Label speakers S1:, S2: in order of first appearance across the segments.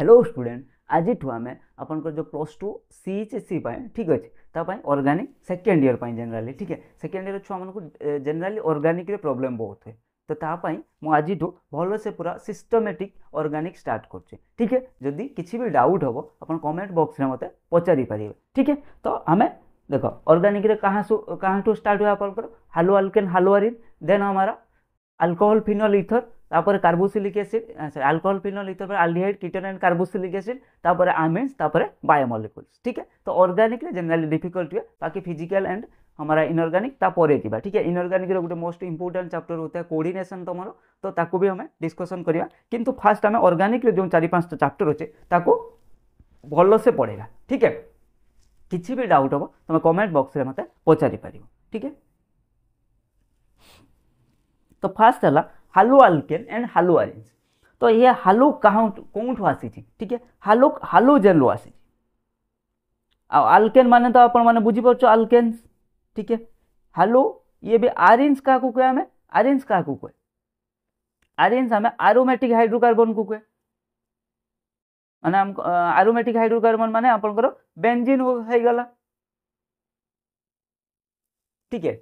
S1: hello student आज आम आप जो plus two C H SC ठीक अच्छे अर्गानिक सेकेंड इयर पर जेनेली ठीक है सेकेंड इयर छुआ मूँ जेनेली अर्गानिक प्रोब्लेम बहुत हुए तो आज भल से पूरा सिस्टमेटिक अर्गानिक स्टार्ट कर ठीक है जदि किसी भी डाउट हे आप कमेंट बक्स में मतलब पचारिपर ठीक है तो आम देख अर्गानिक कहाँ स्टार्ट हुए आप हालो आलकेन हालोआरिन देन हमारा अल्कोहल फिनल इथर তারপরে carboxylic acid sorry alcohol phenol ether aldehyde ketone and carboxylic acid তারপরে आमीन्स তারপরে বায়োমলিকুলস ठीक है तो ऑर्गेनिक रे जनरली डिफिकल्ट हुए बाकी फिजिकल एंड हमारा इनऑर्गेनिक तापर जावा ठीक है इनऑर्गेनिक गोटे मोस्ट इंपोर्टाट चैप्टर होता है कोर्डनेसन तुम तो ताकू भी हमें डिस्कसन करवा किंतु फास्ट आम अर्गानिक जो चार पाँच चैप्टर अच्छे भल से पढ़ेगा ठीक है किसी भी डाउट हम तुम कमेंट बक्स में मत पचारि ठीक है तो फास्ट है हालू अल्केन एंड हालू अरेंज तो ये हालु कहाँ कोउठवासी आसी ठीक है हालु हालू हालू जेनवासी आलकेन माने तो आपण मैंने बुझीपार आलकेन ठीक है हालु ये भी आरेन्स क्या कहे आम आरेन्स क्या कहे आरेन्स आम आरोमेटिक हाइड्रोकार्बन को कहे मैंने आरोमेटिक हाइड्रोकार्बन माने आपंकर बेंजीन हो गला ठीक है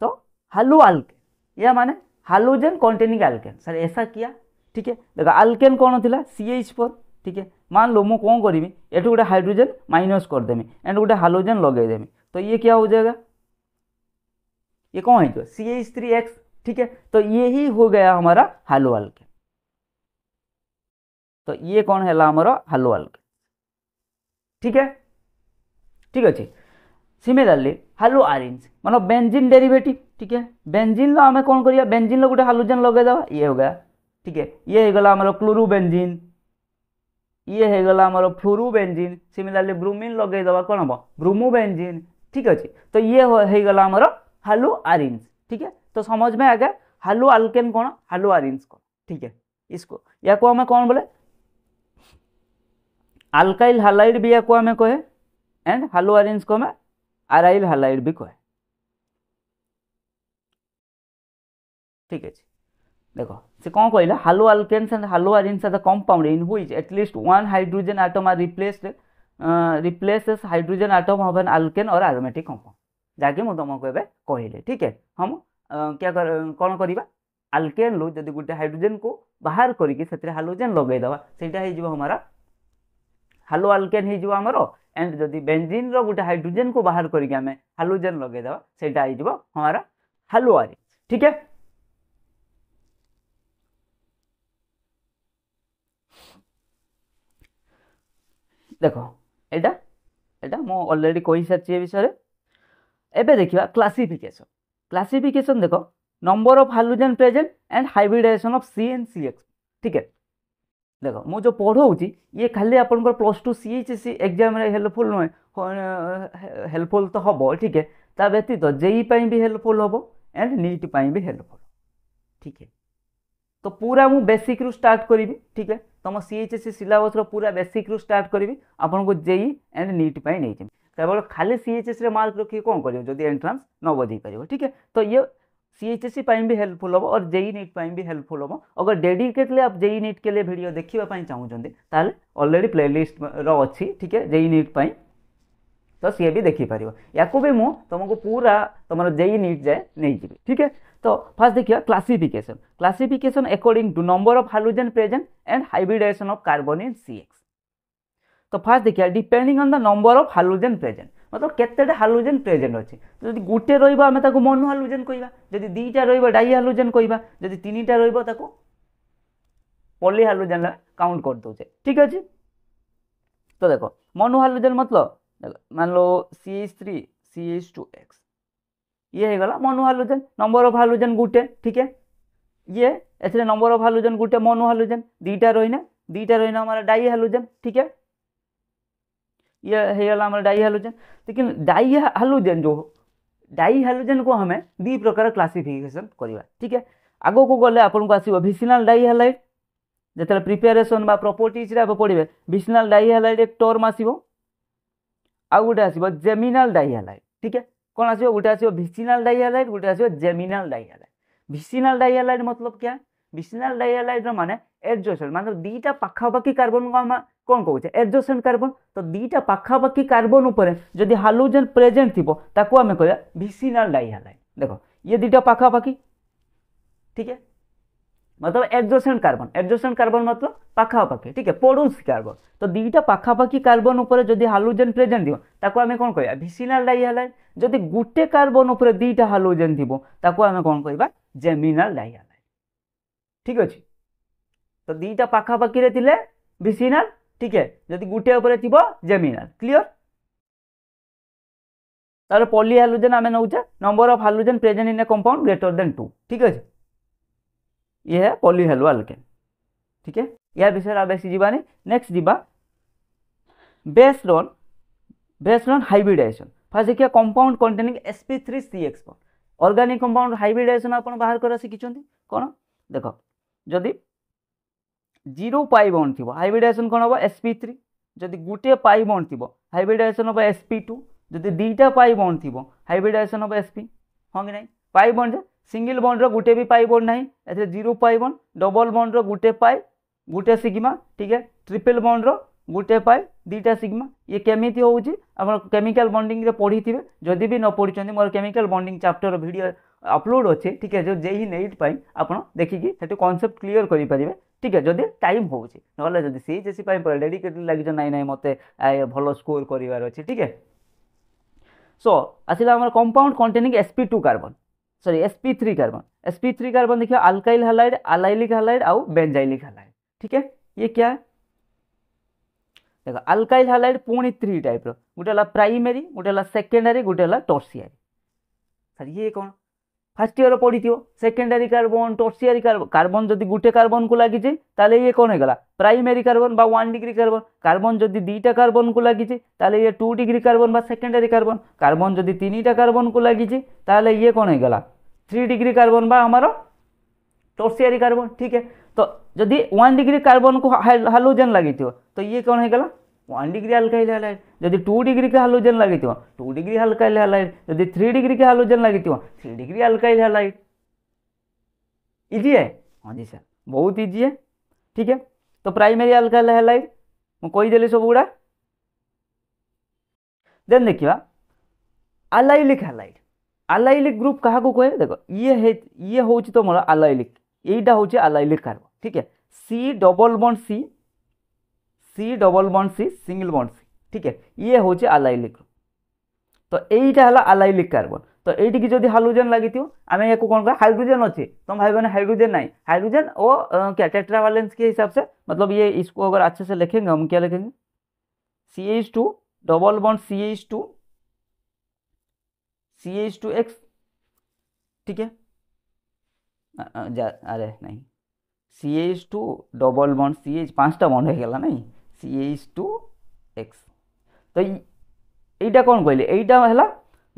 S1: तो हालु आलकेन या माने हालोजेन कंटेनिंग आल्केन सर ऐसा किया ठीक है देख आलकेन कौन एच फोर ठीक है मान लो मु कौन करी एटू गोटे हाइड्रोजेन माइनस करदेमी एंड गोटे हालोजेन लगेदेमी तो ये क्या हो जाएगा ये कौन है सी एच थ्री एक्स ठीक है तो ये ही हो गया हमारा हालो आलकेन तो ये कौन है हमारा हालो आलकेन ठीक है ठीक अच्छे सिमिलरली हालु आरेंज मान बेंजिन डेरिवेटिव ठीक है बेंजिन ला आम कौन करा बेंजिन रोटे गोटे हालोजेन लगेदे ये हो गया ठीक है ये हो गला आम क्लोरोबेंजिन ये हो गला आम फ्लोरोबेंजिन सिमिलरली ब्रुमिन लगेदे कौन हम ब्रुमु ब्रुमोबेंजिन ठीक अच्छे तो ये हो गला हालु आरेंज ठीक है तो समझ में आगे गया हालु आल्केन कौन हालु आरेंज कौन ठीक है इसको या को हमें कौन बोले आल्काइल हालाइड भी या को हमें कहे एंड हालु आरेंज को हमें আরাইল হালাইল বিকয় ঠিক আছে দেখ সে কম কহিলা haloalkanes and haloarenes are the compound in which at least one hydrogen atom are replaced replaces hydrogen atom of an alkane or aromatic compound ଯାହାକି ମୁଁ ତୁମକୁ ଏବେ କହିଲି ଠିକ୍ ହଁ ମୁଁ କିଆ କ'ଣ କରିବା ଆଲକେନ୍ରୁ ଯଦି ଗୋଟେ ହାଇଡ୍ରୋଜେନ୍କୁ ବାହାର କରିକି ସେଥିରେ ହାଲୋଜେନ୍ ଲଗାଇଦେବା ସେଇଟା ହେଇଯିବ ଆମର ହାଲୋ ଆଲକେନ୍ ହେଇଯିବ ଆମର एंड जदि बेंजीन रोटे हाइड्रोजेन को बाहर करके आम हालोजेन लगे सेटा हो हमारा हालुआ ठीक है देख एटा एटा मु कही सारी विषय एवं देखा क्लासीफिकेसन क्लासीफिकेसन देख number of halogen present and hybridisation of C and C X ठीक है देख मुझे पढ़ाऊँ ये खाली आप plus two C H C exam helpful नुहे हेल्पफुल तो हम ठीक है ता व्यतीत जेईपाई भी हेल्पफुल हम एंड नीट पर भी हेल्पफुल ठीक है तो पूरा मुझे बेसिक स्टार्ट करी ठीक है तुम सी एच एस सिलबस पूरा बेसिक्रु स्टार्ट करी आपको जेई एंड नीट पाई नहीं केवल खाली सी एच एस रे मार्क रखिए कौन कर एंट्रांस न बजे पार ठीक है तो ये सी एच एस सी भी हेल्पफुल हम और जेई निट भी हेल्पफुल हम अगर डेडिकेटली आप जेई निट के लिए भिड देखापी चाहूँ तेल अलरेडी प्लेलीस्ट रही ठीक है जेई निट तो सी भी देखिपर या भी मुझ तुमको पूरा तुम जेई निट जाए नहीं जी ठीक है तो फास्ट देखिए classification classification according to number of hydrogen present and hybridisation of carbon in C X तो फास्ट देखिए depending on the number of hydrogen present मतलब କେତେଟା ହାଲୋଜେନ୍ ପ୍ରେଜେଣ୍ଟ ଅଛି ଯଦି ଗୋଟେ ରହିବ ଆମେ ତାକୁ ମନୁ ହାଲୋଜେନ୍ କହିବା ଯଦି ଦୁଇଟା ରହିବ ଡାଇ ହାଲୋଜେନ୍ କହିବା ଯଦି ତିନିଟା ରହିବ ତାକୁ ପଲି ହାଲୋଜେନ୍ କାଉଣ୍ଟ କରିଦେଉଛେ ଠିକ୍ ଅଛି ତ ଦେଖ ମନୁ ହାଲୋଜେନ୍ ମତଲବ ଦେଖ मान लो C H three C H two X ये ହେଇଗଲା ମନୁ ହାଲୋଜେନ୍ ନମ୍ବର ଅଫ୍ ହାଲୋଜେନ୍ ଗୋଟେ ଠିକ୍ ये ଏଥିରେ ନମ୍ବର ଅଫ୍ ହାଲୋଜେନ୍ ଗୋଟେ ମନୁ ହାଲୋଜେନ୍ ଦୁଇଟା ରହିନେ ଦୁଇটা ରହିନେ ଆମର ଡାଇ ହାଲୋଜେନ୍ ଠିକ୍ ये है वाला हमारा डाई हेलोजन लेकिन डाई हालोजेन जो डाई हालोजेन को हमें दी प्रकार क्लासीफिकेसन करवा ठीक है आगो को गले आपन को आसीबो डाई हालाइड जेतले प्रिपेरेसन बा प्रॉपर्टीज रे आप पढिबे डाई हालाइड एक टर्म आसीबो आ गोटे आसीबो जेमिनाल डाई हालाइड ठीक है कौन आसीबो गोटे आसीबो भिसिनाल डाई हालाइड गोटे आसीबो geminal dihalide vicinal dihalide मतलब क्या ବିସିନାଲ ଡାଇଆଲାଇଡ୍ର ମାନେ ଏଡ଼ଜୋସନ୍ ମାନେ ଦୁଇଟା ପାଖାପାଖି କାର୍ବନକୁ ଆମେ କ'ଣ କହୁଛେ ଏଡ଼ଜୋସନ୍ କାର୍ବନ ତ ଦୁଇଟା ପାଖାପାଖି କାର୍ବନ ଉପରେ ଯଦି ହାଲୋଜେନ୍ ପ୍ରେଜେଣ୍ଟ ଥିବ ତାକୁ ଆମେ କହିବା ଭିସିନାଲ ଡାଇଆଲାଇଡ୍ ଦେଖ ଇଏ ଦୁଇଟା ପାଖାପାଖି ठीक है मतलब एडजसेंट कार्बन एडजसेंट कार्बन मतलब पाखापाखि ठीक है पड़ोसी कार्बन तो दुईटा पाखापाखि कार्बन उपर जदि हालोजेन प्रेजेंट थी ताको आम कौन कह भिसिनाल डाइहालाइड जदि गोटे कार्बन उपर दुईटा हालोजेन थी ताको आम कौन कह जेमिनाल डाइहालाइड ঠিক ଅଛି ତ ଦୁଇଟା ପାଖାପାଖିରେ ଥିଲେ ଭିସିନାଲ ଟିକେ ଯଦି ଗୋଟିଏ ଉପରେ ଥିବ ଜେମିନାଲ କ୍ଲିଅର ତାହେଲେ ପଲି ହାଲୁଜେନ୍ ଆମେ ନେଉଛେ number of halogen present in a compound greater than two ଠିକ୍ ଅଛି ଇଏ ହେ ପଲି ହାଲୁ ଆଲକେନ୍ ठीक है या विषय आप बेस जीवानी नेक्स्ट जीवा based on based on hybridisation first देखिए compound containing S P three C X organic compound hybridisation आप बाहर कर शिखिं कौन देख ଯଦି ଜିରୋ ପାଇ ବଣ୍ଡ ଥିବ ହାଇବ୍ରିଡ଼ାଇଜେସନ୍ କ'ଣ ହେବ ଏସ୍ ପି ଥ୍ରୀ ଯଦି ଗୋଟିଏ ପାଇ ବଣ୍ଡ ଥିବ ହାଇବ୍ରିଡ଼ାଇଜେସନ୍ ହେବ ଏସ୍ ପି ଟୁ ଯଦି ଦୁଇଟା ପାଇ ବଣ୍ଡ ଥିବ ହାଇବ୍ରିଡ଼ାଇଜେସନ୍ ହେବ ଏସ୍ ପି ହଁ କି ନାହିଁ ପାଇ ବଣ୍ଡ ସିଙ୍ଗିଲ୍ ବଣ୍ଡର ଗୋଟିଏ ବି ପାଇ ବଣ୍ଡ ନାହିଁ ଏଥିରେ ଜିରୋ ପାଇ ବଣ୍ଡ ଡବଲ୍ ବଣ୍ଡର ଗୋଟିଏ ପାଇ ଗୋଟିଏ ସିଗ୍ମା ଠିକ୍ ଟ୍ରିପଲ୍ ବଣ୍ଡର ଗୋଟିଏ ପାଇ ଦୁଇଟା ସିଗ୍ମା ଇଏ କେମିତି ହେଉଛି ଆପଣ କେମିକାଲ୍ ବଣ୍ଡିଂରେ ପଢ଼ିଥିବେ ଯଦି ବି ନ ପଢ଼ିଛନ୍ତି ମୋର chemical bonding chapter video upload अच्छे ठीक है जो जे ही नेट पर आप देखिकी कनसेप्ट क्लीयर करेंगे ठीक है जदि टाइम हो ना सी जे सी डेडिकेटेड लगे ना ना मत भल स्कोर करार सो आसा आम compound containing S P two carbon sorry S P three carbon S P three carbon देखिए अल्काइल हालाइड आलाइलिक हालाइड आउ बेजाइलिक हालाइड ठीक है ये क्या देख अल्काइल हालाइड पुणी थ्री टाइप्र गोटे प्राइमरी गोटे सेकेंडारी गोटे टर्सीआरी सर ये कौन ফার্স্ট ଇୟର ପଡ଼ିଥିବ ସେକେଣ୍ଡାରୀ କାର୍ବନ୍ ଟର୍ସିଆରୀ କାର୍ବନ୍ ଯଦି ଗୋଟେ କାର୍ବନ୍କୁ ଲାଗିଛି ତାହେଲେ ଇଏ କ'ଣ ହେଇଗଲା ପ୍ରାଇମେରୀ କାର୍ବନ୍ ବା ୱାନ୍ ଡିଗ୍ରୀ କାର୍ବନ୍ କାର୍ବନ୍ ଯଦି ଦୁଇଟା କାର୍ବନ୍କୁ ଲାଗିଛି ତାହେଲେ ଇଏ ଟୁ ଡିଗ୍ରୀ କାର୍ବନ୍ ବା ସେକେଣ୍ଡାରୀ କାର୍ବନ୍ କାର୍ବନ୍ ଯଦି ତିନିଟା କାର୍ବନ୍କୁ ଲାଗିଛି ତାହେଲେ ଇଏ କ'ଣ ହେଇଗଲା থ্রি ডিগ্রি কার্বন বা আমার টর্সিয়ারি কার্বন ঠিক है তো যদি ওয়ান ডিগ্রি কার্বন কু হাইলোজেন लगी तो ये कौन है गला ওয়ান ডিগ্রি আলকাইল হ্যালাইড যদি টু ডিগ্রিকে হালোজেন লাগিথিব টু ডিগ্রি আলকাইল হ্যালাইড যদি থ্রি ডিগ্রিকে হালোজেন লাগিথিব three degree alkyl halide easy है हाँ जी सर बहुत इजी है ठीक है तो प्राइमेरी अल्काइल हेलाइड मुझदेली सब गुड़ा देन देखा आलाइलिक हेलाइड आलाइलिक ग्रुप क्या कहे देख ये है ये हूँ तुम आलाइलिक यहीटा हूँ आलाइलिक कार्बन ठीक है सी डबल बन सी C double bond C single बंड सी ठीक है ये हूँ आलाइलिक तो यहीटा है आलाइलिक कार्बन तो ये जो हाइड्रोजेन लगी आम या कौन कह हाइड्रोजेन अच्छे तुम भाई बहन हाइड्रोजेन नहीं हाइड्रोजेन और क्या टेट्रावालेंस के हिसाब से मतलब ये इसको अगर अच्छे से लिखेंगे हम क्या लिखेंगे C H two double bond C H two C H two X ठीक है अरे नहीं C H two double bond C H पाँचटा बॉन्ड हो गला नहीं সিএইচ টু এক্স তো এইটা কোণ কহিলি এইটা হল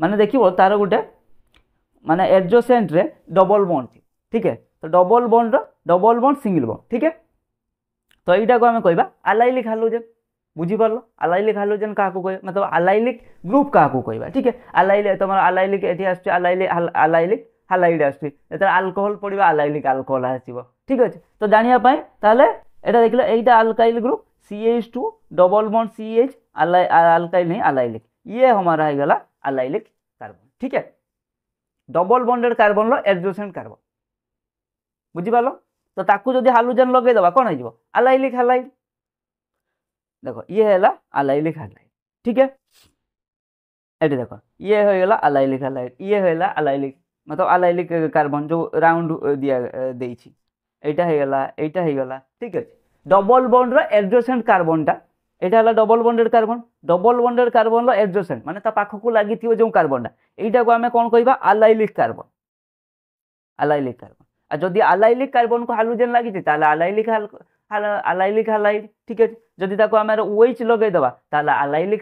S1: মানে দেখব তার গোটে মানে এডজোসেন্টরে ডবল বন্ড ঠিক তো ডবল বন্ডর ডবল বন্ড সিঙ্গল বন্ড ঠিক তো এইটাকে আমি কহবা আলাইলিক হালোজেন বুঝিপারল আলাইলিক হালোজেন কাহু কহ মতলব আলাইলিক গ্রুপ কাহু কহবা ঠিক আলাইলি তোমার আলাইলিক এটি আসছে আলাইলি আলাইলিক হালাইড আসছে যেতে আলকোহল পড়বে আলাইলিক আলকোহল আসব ঠিক আছে তো জাঁয়া তাহলে এটা দেখলে এইটা alkyl group C H two double bond C H अलाई अल्काइल नहीं अलाइलिक ये हमारा है गला अलाइलिक कार्बन ठीक है डबल बंडेड कार्बन लो एडजसेंट कार्बन बुझी पालो तो ताकू जदि हालोजेन लगे दबा कोन हो अलाइलिक हालाइल देखो ये हैला अलाइलिक हालाइल ठीक है एटे देखो ये हो गला अलाइलिक हालाइल ये हैला अलाइलिक मतलब अलाइलिक कार्बन जो राउंड दिया देइछि एटा हो गला एटा हो गला ठीक है ডবল বন্ডর এডজোসেন্ট কার্বনটা এটা হল double bonded carbon double bonded কার্বনর এডজোসেন্ট মানে তা পাখকু লাগিথিব যে কার্বনটা এইটাকে আমি কোণ কইবা আলাইলিক কার্বন আলাইলিক কার্বন আর যদি আলাইলিক কার্বন কু হালোজেন লাগিছে তাহলে আলাইলিক আলাইলিক হালাইল ঠিক আছে যদি তাকে আমি ওয়েচ লগাই দেবা তাহলে আলাইলিক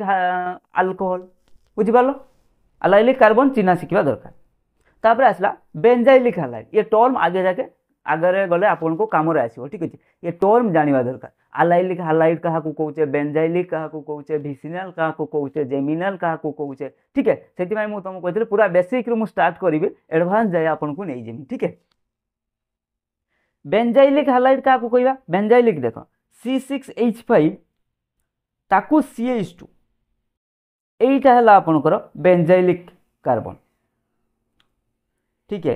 S1: আলকোহল বুঝিপার আলাইলিক কার্বন চিহ্না শিখবা দরকার তারপরে আসলা বেঞ্জাইলিক হালাইল এ টর্ম আগে যাকে ଆଗରେ ଗଲେ ଆପଣଙ୍କୁ କାମରେ ଆସିବ ଠିକ୍ ଅଛି ଏ ଟର୍ମ ଜାଣିବା ଦରକାର ଆଲାଇଲିକ୍ ହାଲାଇଟ୍ କାହାକୁ କହୁଛେ ବେଞ୍ଜାଇଲିକ୍ କାହାକୁ କହୁଛେ ଭିସିନାଲ୍ କାହାକୁ କହୁଛେ ଜେମିନାଲ୍ କାହାକୁ କହୁଛେ ଠିକ୍ ହେ ସେଥିପାଇଁ ମୁଁ ତୁମକୁ କହିଥିଲି ପୁରା ବେସିକ୍ରୁ ମୁଁ ଷ୍ଟାର୍ଟ କରିବି ଆଡ଼ଭାନ୍ସ ଯାଏ ଆପଣଙ୍କୁ ନେଇଯିବି ଠିକ୍ ହେ ବେଞ୍ଜାଇଲିକ୍ ହାଲାଇଟ୍ କାହାକୁ କହିବା ବେଞ୍ଜାଇଲିକ୍ ଦେଖ ସି ସିକ୍ସ ଏଚ୍ ଫାଇଭ୍ ତାକୁ ସି ଏଚ୍ ଟୁ ଏଇଟା ହେଲା ଆପଣଙ୍କର ବେଞ୍ଜାଇଲିକ୍ କାର୍ବନ୍ ठीक है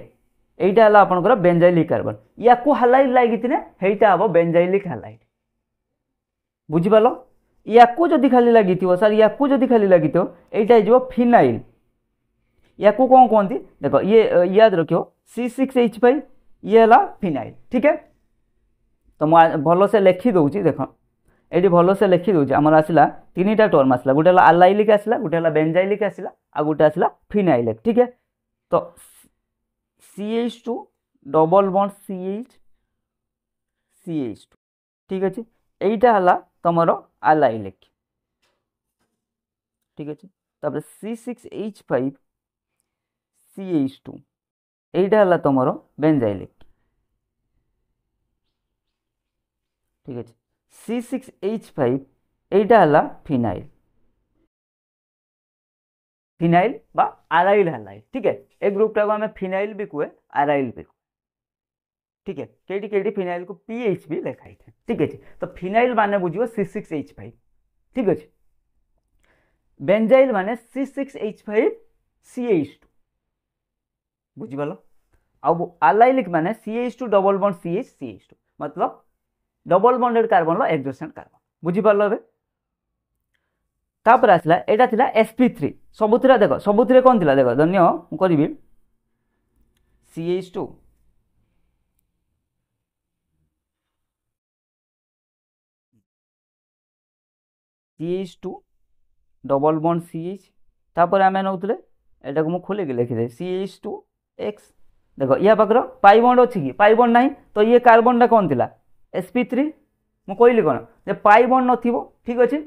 S1: এইটা হল আপনার বেঞ্জাইলিক কার্বন ইয়াকু হালাইড লাগিলে সেইটা হব বেঞ্জাইলিক হালাইড বুঝিপাল ইয়াকু যদি খালি লাগিথিব স্যার ইয়াকু যদি খালি লাগিথিব এইটা হয়ে ফিনাইল ইয়াকু কম কুহতি দেখ ইয়ে ইয়াদ রক্ষিও সি সিক্স এইচ ফাই ইয়ে হল ফিনাইল ঠিক তো মু ভালসে লেখি দেছি দেখ ଏଇଠି ଭଲସେ ଲେଖି ଦେଉଛି ଆମର ଆସିଲା ତିନିଟା ଟର୍ମ ଆସିଲା ଗୋଟେ ହେଲା ଆଲାଇଲିକ୍ ଆସିଲା ଗୋଟେ ହେଲା ବେଞ୍ଜାଇଲିକ୍ ଆସିଲା ଆଉ ଗୋଟେ ଆସିଲା ଫିନାଇଲିକ୍ ଠିକ୍ ତ C H two double bond C H C H two ঠিক ଅଛି ଏଇଟା ହେଲା ତମର ଆଲାଇଲେକ୍ ଠିକ୍ ଅଛି ତାପରେ C six H five C H two ଏଇଟା ହେଲା ତମର ବେଞ୍ଜାଇଲେକ୍ ଠିକ୍ ଅଛି ସି ସିକ୍ସ ଏଚ୍ ଫାଇଭ୍ ଏଇଟା ହେଲା ଫିନାଇଲ୍ ফিনাইল বা আরাইল হ্যালাইল ঠিক আছে এই গ্রুপটাকে আমি ফিনাইল বি কুহে আরাইল বি কুহে ঠিক আছে কেটি কেটি ফিনাইল কু পিএইচ বি লেখা হয়েছে ঠিক আছে তো ফিনাইল মানে বুঝব সি সিক্স এইচ ফাইভ ঠিক আছে বেঞ্জাইল মানে C six H five C H two বুঝিপাল আউ আলাইলিক মানে C H two double bond C H C H two মতলব ডবল বন্ডেড কার্বন ল এক্সোসেন্ট কার্বন বুঝিপারল এবার ତାପରେ ଆସିଲା ଏଇଟା ଥିଲା ଏସ୍ ପି ଥ୍ରୀ ସବୁଥିରେ ଦେଖ ସବୁଥିରେ କ'ଣ ଥିଲା ଦେଖ ଧନ୍ୟ ମୁଁ କରିବି C H two C H two double bond C H ତାପରେ ଆମେ ନେଉଥିଲେ ଏଇଟାକୁ ମୁଁ ଖୋଲିକି ଲେଖିଦେ ସି ଏଚ୍ ଟୁ ଏକ୍ସ ଦେଖ ଏହା ପାଖର ପାଇବଣ୍ଡ ଅଛି କି ପାଇବଣ୍ଡ ନାହିଁ ତ ଇଏ କାର୍ବନ୍ଟା କ'ଣ ଥିଲା ଏସ୍ ପି ଥ୍ରୀ ମୁଁ କହିଲି କ'ଣ ଯେ ପାଇବଣ୍ଡ ନଥିବ ଠିକ୍ ଅଛି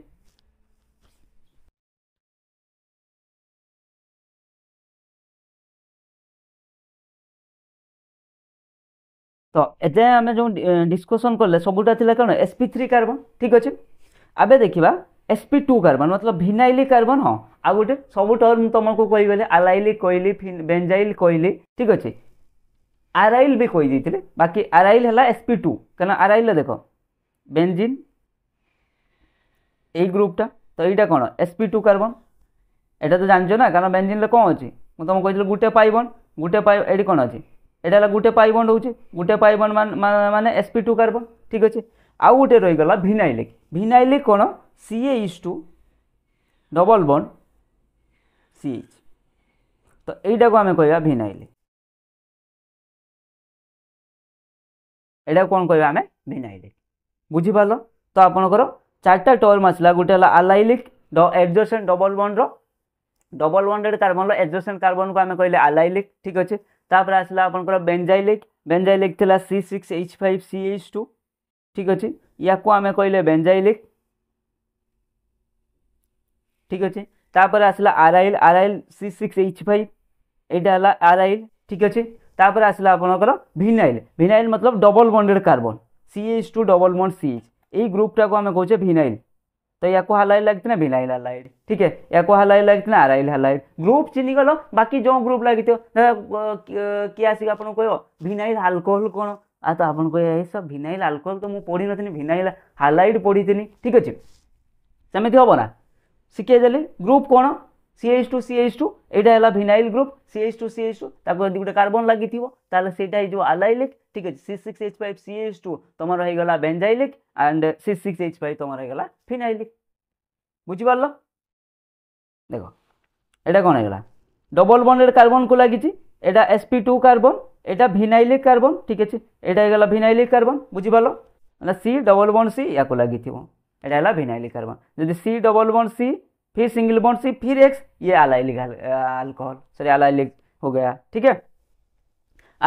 S1: ତ ଏଯାଏଁ ଆମେ ଯେଉଁ ଡିସ୍କସନ୍ କଲେ ସବୁଟା ଥିଲା କ'ଣ ଏସ୍ ପି ଥ୍ରୀ କାର୍ବନ୍ ଠିକ୍ ଅଛି ଏବେ ଦେଖିବା ଏସ୍ ପି ଟୁ କାର୍ବନ୍ ମତଲବ ଭିନାଇଲି କାର୍ବନ୍ ହଁ ଆଉ ଗୋଟେ ସବୁ ଟର୍ମ ତୁମକୁ କହିଗଲେ ଆଲାଇଲି କହିଲି ବେଞ୍ଜାଇଲ୍ କହିଲି ଠିକ୍ ଅଛି ଆରାଇଲ୍ ବି କହିଦେଇଥିଲେ ବାକି ଆରାଇଲ୍ ହେଲା ଏସ୍ ପି ଟୁ କାରଣ ଆରାଇଲ୍ର ଦେଖ ବେଞ୍ଜିନ୍ এই গ্রুপটা তো এইটা কোণ এসপি টু কার্বন এটা তো জানছো না কারণ বেঞ্জিনরে কম অছি মু তোমাকে কইছিল গুটে পাইবন গুটে পাই এটি কোণ অছি এটা হল গোটে ପାଇ ବଣ୍ଡ ହେଉଛି ଗୋଟେ ପାଇ ବଣ୍ଡ ମାନେ ଏସ୍ ପି ଟୁ କାର୍ବନ୍ ଠିକ୍ ଅଛି ଆଉ ଗୋଟେ ରହିଗଲା ଭିନାଇଲିକ୍ ଭିନାଇଲିକ୍ କ'ଣ C H two double bond C H ତ ଏଇଟାକୁ ଆମେ କହିବା ଭିନାଇଲିକ୍ ଏଇଟାକୁ କ'ଣ କହିବା ଆମେ ଭିନାଇଲିକ୍ ବୁଝିପାରିଲ ତ ଆପଣଙ୍କର ଚାରିଟା ଟର୍ମ ଆସିଲା ଗୋଟେ ହେଲା ଆଲାଇଲିକ୍ ଏଡ଼ଜସେଣ୍ଟ ଡବଲ୍ ବଣ୍ଡର ଡବଲ୍ ବଣ୍ଡେଡ଼ କାର୍ବନ୍ର ଏଡ଼ଜସେଣ୍ଟ କାର୍ବନ୍କୁ ଆମେ କହିଲେ ଆଲାଇଲିକ୍ ଠିକ୍ ଅଛି ତାପରେ ଆସିଲା ଆପଣଙ୍କର ବେଞ୍ଜାଇଲିକ୍ ବେଞ୍ଜାଇଲିକ୍ ଥିଲା C six H five C H two ଠିକ୍ ଅଛି ୟାକୁ ଆମେ କହିଲେ ବେଞ୍ଜାଇଲିକ୍ ଠିକ୍ ଅଛି ତାପରେ ଆସିଲା aryl aryl C six H five ଏଇଟା ହେଲା ଆରାଇଲ୍ ଠିକ୍ ଅଛି ତାପରେ ଆସିଲା ଆପଣଙ୍କର ଭିନାଇଲ୍ ଭିନାଇଲ୍ ମତଲବ double bonded carbon C H two double bond C H এই গ্রুপটাকে আমি কৌছে ভিনাইল तो या हलाई लगे ना भिनाइल हालाइड ठीक है याको हलाई लगे ना आराइल हलाइड ग्रुप चिन्ह गल बाकी जो ग्रुप लगी किए आस आप भिनाइल आल्कोहल कौन आ तो आप कह सब भिनाइल आल्कोहल तो मुझे पढ़ी नी भिनाइल हालाइड पढ़ी थी ठीक अच्छे सेमती हम ना शिखेदेले ग्रुप कौन C H two C H two यहाँ है vinyl group C H two C H two ताको गोटे कार्बन लगे थोड़ा जो आलाइलिक ঠিক আছে C six H five C H two তোমার হয়েগলা benzylic and C six H five তোমার হয়েগলা ফিনাইলিক বুঝিপারল দেখ এটা কোণ হয়েগলা ডবল বন্ডেড কার্বনকু লাগিছি এটা এসপি টু কার্বন এটা ভিনাইলিক কার্বন ঠিক আছে এটা হয়েগলা ভিনাইলিক কার্বন বুঝিপারল মানে সি ডবল বন্ড সি ইয়াকু লাগিথিব এটা হল ভিনাইলিক কার্বন যদি সি ডবল বন্ড সি फिर सिंगल बॉन्ड सी फिर एक्स ये अलाइलिक अल्कोहल सॉरी अलाइलिक हो गया ठीक है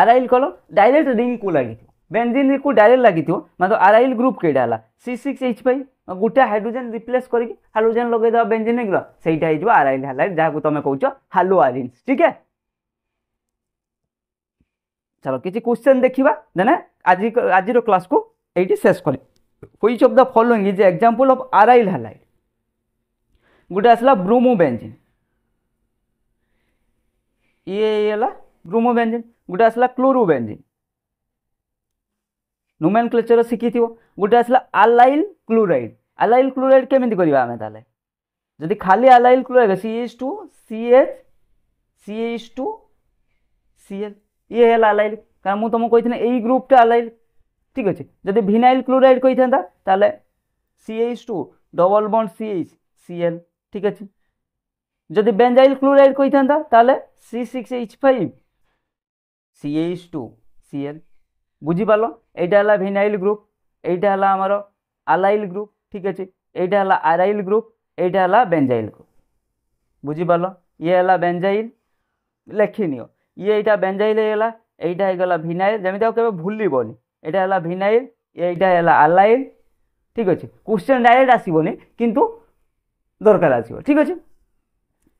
S1: આરાઇલ કલર ડાયરેક્ટ રિંગકુ ଲାଗିଥିବ ବେଞ୍ଜିନ୍କୁ ଡାଇରେକ୍ଟ ଲାଗିଥିବ ମାତ୍ର ଆରାଇଲ୍ ଗ୍ରୁପ୍ କେଇଟା ହେଲା ସି ସିକ୍ସ ଏଚ୍ ଫାଇଭ୍ ଗୋଟେ ହାଇଡ୍ରୋଜେନ୍ ରିପ୍ଲେସ୍ କରିକି ହାଇଡ୍ରୋଜେନ୍ ଲଗେଇଦେବା ବେଞ୍ଜିନିକ୍ ସେଇଟା ହେଇଯିବ ଆରାଇଲ୍ ହାଲାଇଲ୍ ଯାହାକୁ ତମେ କହୁଛ ହାଲୋ ଆରିନ୍ସ ଠିକ୍ ଚାଲ କିଛି କ୍ୱେଶ୍ଚନ୍ ଦେଖିବା ଦେନେ ଆଜି ଆଜିର କ୍ଲାସ୍କୁ ଏଇଠି ଶେଷ କରିବା which of the following is example of aryl halide ଗୋଟେ ଆସିଲା ବ୍ରୁମୋ ବେଞ୍ଜିନ୍ ଇଏ ହେଇଗଲା ବ୍ରୁମୋବେଞ୍ଜିନ୍ ଗୋଟେ ଆସିଲା କ୍ଲୋରୋବେଞ୍ଜିନ୍ ନୁମେନ୍ କ୍ଲେଚର ଶିଖିଥିବ ଗୋଟେ ଆସିଲା ଆଲାଇଲ୍ କ୍ଲୋରାଇଡ୍ ଆଲାଇଲ୍ କ୍ଲୋରାଇଡ୍ କେମିତି କରିବା ଆମେ ତାହେଲେ ଯଦି ଖାଲି allyl chloride C is two C H C is two C L ଇଏ ହେଲା ଆଲାଇଲ୍ କାରଣ ମୁଁ ତୁମକୁ କହିଥିଲି ଏଇ ଗ୍ରୁପ୍ଟା ଆଲାଇଲ୍ ଠିକ୍ ଅଛି ଯଦି ଭିନାଇଲ୍ କ୍ଲୋରାଇଡ୍ କହିଥାନ୍ତା ତାହେଲେ C H two double bond C H C L ଠିକ୍ ଅଛି ଯଦି ବେଞ୍ଜାଇଲ୍ କ୍ଲୋରାଇଡ୍ କହିଥାନ୍ତା ତାହେଲେ C six H five C H two C L বুঝিপারল এইটা হল ভিনাইল গ্রুপ এইটা হল আমার আলাইল গ্রুপ ঠিক আছে এইটা হল আরাইল গ্রুপ এইটা হল বেঞ্জাইল গ্রুপ বুঝিপারল ইয়ে হল বেঞ্জাইল লেখিনিও ইয়ে এইটা বেঞ্জাইল হয়ে এইটা হয়ে ভিনাইল যেমি আউ কেবে ভুলবনি এটা হল ভিনাইল এইটা হল আলাইল ঠিক আছে কোশ্চেন ডাইরেক্ট আসবনি কিন্তু দরকার আসব ঠিক আছে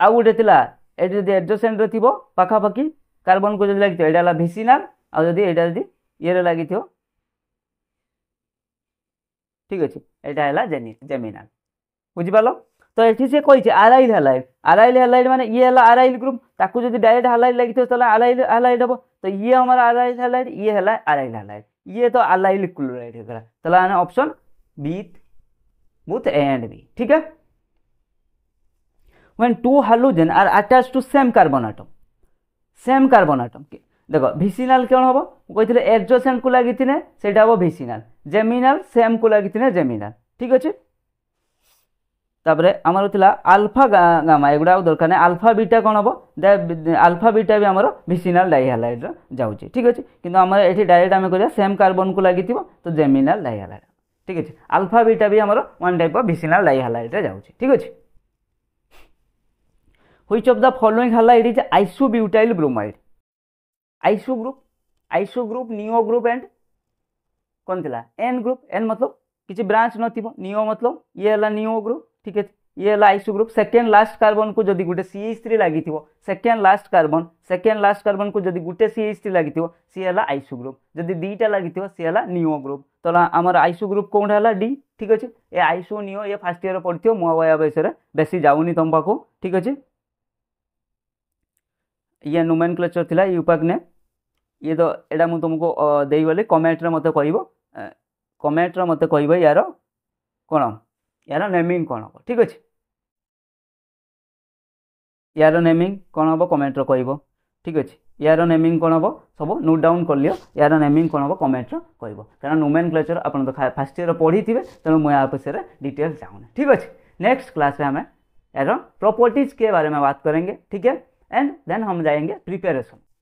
S1: আউ গোটে লা এটি যদি আডজসেন্টরে থাকবে পাখাপাখি କାର୍ବନ୍କୁ ଯଦି ଲାଗିଥିବ ଏଇଟା ହେଲା ଭିସିନାଲ୍ ଆଉ ଯଦି ଏଇଟା ଯଦି ଇଏରେ ଲାଗିଥିବ ଠିକ୍ ଅଛି ଏଇଟା ହେଲା ଜେନି ଜେମିନାଲ୍ ବୁଝିପାରିଲ ତ ଏଠି ସେ କହିଛି ଆରାଇଲ୍ ହାଲାଇଲ୍ ଆରାଇଲ୍ ହାଲାଇଲ୍ ମାନେ ଇଏ ହେଲା ଆରାଇଲ୍ ଗ୍ରୁପ୍ ତାକୁ ଯଦି ଡାଇରେକ୍ଟ ହାଲାଇଲ୍ ଲାଗିଥିବ ତାହେଲେ ଆରାଇଲ୍ ହାଲାଇଟ୍ ହେବ ତ ଇଏ ଆମର ଆରାଇଲ୍ ହାଲାଇଟ୍ ଇଏ ହେଲା ଆରାଇଲ୍ ହାଲାଇଟ୍ ଇଏ ତ ଆଲାଇଲ୍ କ୍ଲୋରାଇଡ୍ ହେଇଗଲା ତାହେଲେ ଆମେ option B both A and B ঠিক है when two halogen are attached to same carbon atom same carbon atom ଦେଖ ଭିସିନାଲ୍ କ'ଣ ହେବ ମୁଁ କହିଥିଲି ଏର୍ଜୋସେଣ୍ଟକୁ ଲାଗିଥିଲେ ସେଇଟା ହେବ ଭିସିନାଲ୍ ଜେମିନାଲ୍ ସେମ୍କୁ ଲାଗିଥିଲେ ଜେମିନାଲ୍ ଠିକ୍ ଅଛି ତାପରେ ଆମର ଥିଲା ଆଲଫା ଗାମା ଏଗୁଡ଼ା ଆଉ ଦରକାର ନାହିଁ ଆଲଫା ବିଟା କ'ଣ ହେବ ଆଲଫା ବିଟା ବି ଆମର ଭିସିନାଲ୍ ଡାଇହାଲାଇଡ଼୍ର ଯାଉଛି ଠିକ୍ ଅଛି କିନ୍ତୁ ଆମର ଏଠି ଡାଇରେକ୍ଟ ଆମେ କରିବା ସେମ୍ କାର୍ବନ୍କୁ ଲାଗିଥିବ ତ ଜେମିନାଲ୍ ଡାଇହାଲାଇଡ଼୍ ଠିକ୍ ଅଛି ଆଲଫା ବିଟା ବି ଆମର ୱାନ୍ ଟାଇପ୍ ଅଫ୍ ଭିସିନାଲ୍ ଡାଇହାଲାଇଡ଼୍ରେ ଯାଉଛି ଠିକ୍ ଅଛି which of the following halide is isobutyl bromide iso group iso group neo group and कौन थी एन ग्रुप एन मतलब किसी ब्रांच नियो मतलब ये है नियो ग्रुप ठीक है ये तो है iso group second last carbon को जदि गोटे सी एच थ्री लगी second last carbon second last carbon को जदि गोटे सी एच थ्री लगी सी है आइसो ग्रुप जदि दीटा लगी सी है नियो ग्रुप तो आमर आईसु ग्रुप कौन है डी ठीक अच्छे ए आईसु नियो ये फास्ट इयर पढ़ी मुझे विषय बेसी जाऊनी तुम पाक ठीक अच्छे ଇଏ ନୁମେନ୍ ନୋମେନକ୍ଲେଚର୍ ଥିଲା ୟୁପାକ୍ ନେମ୍ ଇଏ ତ ଏଇଟା ମୁଁ ତୁମକୁ ଦେଇଗଲି କମେଣ୍ଟରେ ମୋତେ କହିବ କମେଣ୍ଟରେ ମୋତେ କହିବ ୟାର କ'ଣ ୟାର ନେମିଂ କ'ଣ ହେବ ଠିକ୍ ଅଛି ୟାର ନେମିଂ କ'ଣ ହେବ କମେଣ୍ଟରେ କହିବ ଠିକ୍ ଅଛି ୟାର ନେମିଂ କ'ଣ ହେବ ସବୁ ନୋଟ୍ ଡାଉନ୍ କରିଲିଅ ୟାର ନେମିଂ କ'ଣ ହେବ କମେଣ୍ଟରେ କହିବ କାରଣ ନୁମେନ୍ କ୍ଲେଚର୍ ଆପଣ ତ ଫାର୍ଷ୍ଟ ଇୟର୍ ପଢ଼ିଥିବେ ତେଣୁ ମୁଁ ଏହା ବିଷୟରେ ଡିଟେଲ୍ସ ଚାହୁଁନି ଠିକ୍ ଅଛି नेक्स्ट କ୍ଲାସ୍ରେ ଆମେ ଏହାର ପ୍ରପର୍ଟିଜ୍ କେ के बारे में बात करेंगे ठीक एंड देन हम जाएंगे प्रिपेरेशन